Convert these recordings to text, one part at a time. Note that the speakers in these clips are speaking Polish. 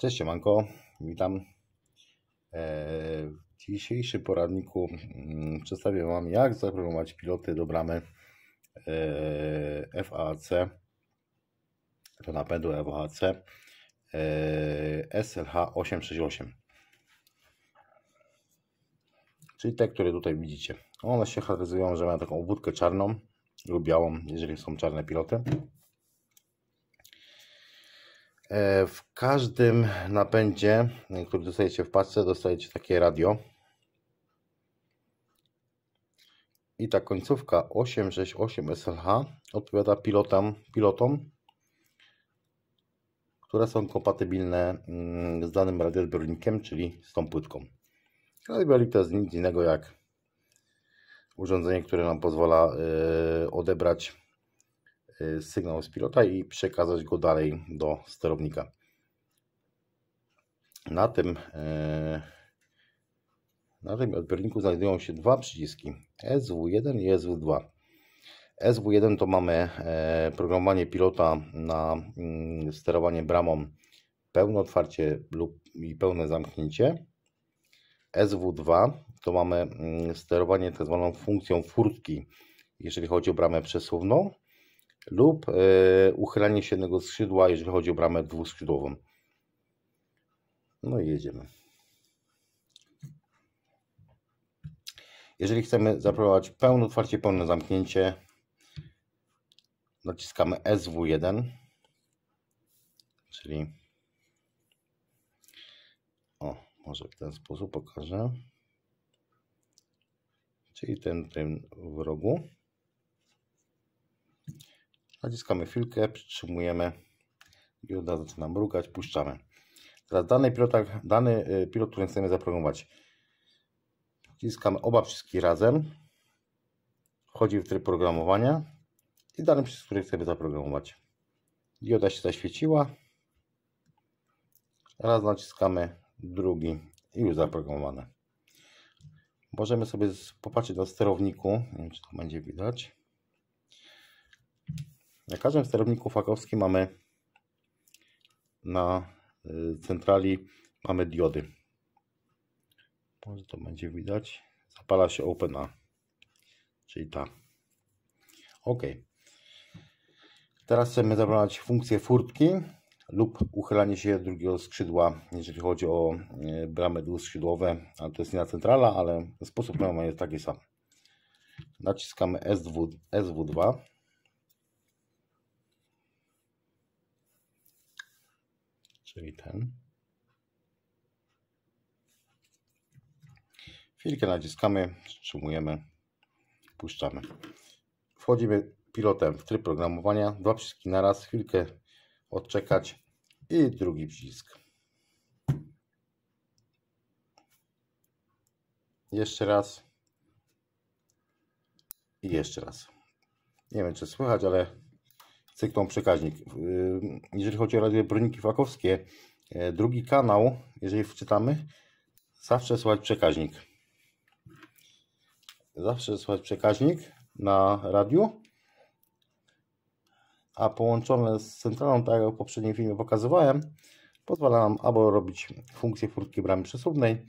Cześć, siemanko, witam. E, w dzisiejszym poradniku mm, przedstawię Wam, jak zaprogramować piloty do bramy e, FAC, do napędu FAC e, SLH868. Czyli te, które tutaj widzicie. One się charakteryzują, że mają taką obudkę czarną lub białą, jeżeli są czarne piloty. E, w każdym napędzie, który dostajecie w paczce, dostajecie takie radio. I ta końcówka 868 SLH odpowiada pilotom, pilotom które są kompatybilne mm, z danym radiozbiornikiem, czyli z tą płytką. Radioodbiornik to jest nic innego jak urządzenie, które nam pozwala e, odebrać Y, sygnał z pilota i przekazać go dalej do sterownika. Na tym, y, na tym odbiorniku znajdują się dwa przyciski SW1 i SW2. SW1 to mamy e, programowanie pilota na mm, sterowanie bramą pełne otwarcie lub i pełne zamknięcie. SW2 to mamy mm, sterowanie tzw. Tak funkcją furtki, jeżeli chodzi o bramę przesuwną lub e, uchylenie się jednego skrzydła, jeżeli chodzi o bramę dwuskrzydłową. No i jedziemy. Jeżeli chcemy zaprowadzić pełne otwarcie, pełne zamknięcie, naciskamy SW1, czyli o, może w ten sposób pokażę, czyli ten, ten w rogu. Naciskamy chwilkę, przytrzymujemy i od zaczyna mrugać, puszczamy. Teraz dany pilot, dany y, pilot który chcemy zaprogramować, naciskamy oba wszystkie razem, wchodzi w tryb programowania i dany przycisk, który chcemy zaprogramować. Dioda się zaświeciła. Raz naciskamy drugi i już zaprogramowane. Możemy sobie popatrzeć na sterowniku, nie wiem czy to będzie widać. Na każdym sterowniku fakowskim mamy na y, centrali mamy diody. Może to będzie widać. Zapala się Open A, czyli ta. OK. Teraz chcemy zabrać funkcję furtki lub uchylanie się drugiego skrzydła, jeżeli chodzi o y, bramy dwuskrzydłowe, ale to jest inna centrala, ale sposób mamy jest taki sam. Naciskamy SW, SW2. czyli ten. Chwilkę naciskamy, wstrzymujemy, puszczamy. Wchodzimy pilotem w tryb programowania, dwa przyciski naraz, chwilkę odczekać i drugi przycisk. Jeszcze raz i jeszcze raz. Nie wiem, czy słychać, ale cyknął przekaźnik. Y, jeżeli chodzi o radio Broniki fakowskie, e, drugi kanał, jeżeli wczytamy, zawsze słychać przekaźnik. Zawsze słychać przekaźnik na radiu, a połączone z centralą, tak jak w poprzednim filmie pokazywałem, pozwala nam albo robić funkcję furtki bramy przesuwnej,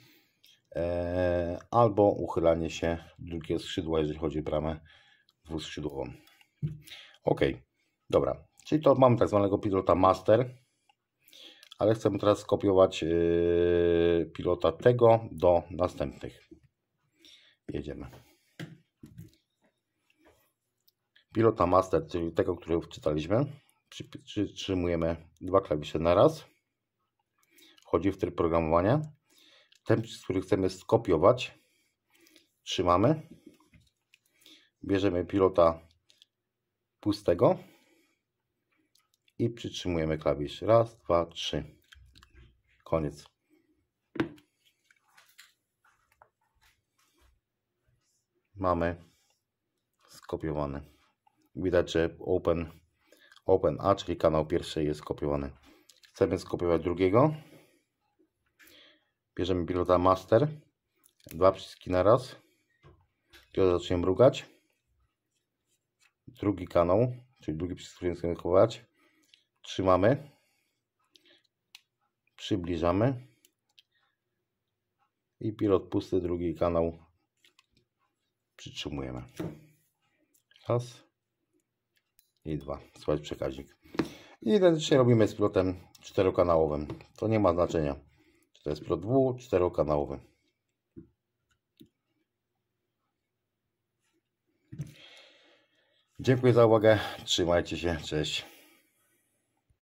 e, albo uchylanie się drugiego skrzydła, jeżeli chodzi o bramę dwuskrzydłową. OK. Dobra, czyli to mamy tak zwanego pilota master, ale chcemy teraz skopiować yy, pilota tego do następnych. Jedziemy. Pilota master, czyli tego, który wczytaliśmy, przytrzymujemy dwa klawisze na raz. Wchodzi w tryb programowania. Ten, który chcemy skopiować, trzymamy. Bierzemy pilota pustego i przytrzymujemy klawisz. Raz, dwa, trzy. Koniec. Mamy skopiowany. Widać, że Open, open A, czyli kanał pierwszy jest skopiowany. Chcemy skopiować drugiego. Bierzemy pilota master. Dwa przyciski na raz. Pilota zacznie mrugać. Drugi kanał, czyli drugi przycisk, który chcemy schować trzymamy, przybliżamy i pilot pusty, drugi kanał przytrzymujemy. Raz i dwa. Słuchaj przekaźnik. I identycznie robimy z pilotem czterokanałowym. To nie ma znaczenia, czy to jest pilot dwu, czterokanałowy. Dziękuję za uwagę. Trzymajcie się. Cześć.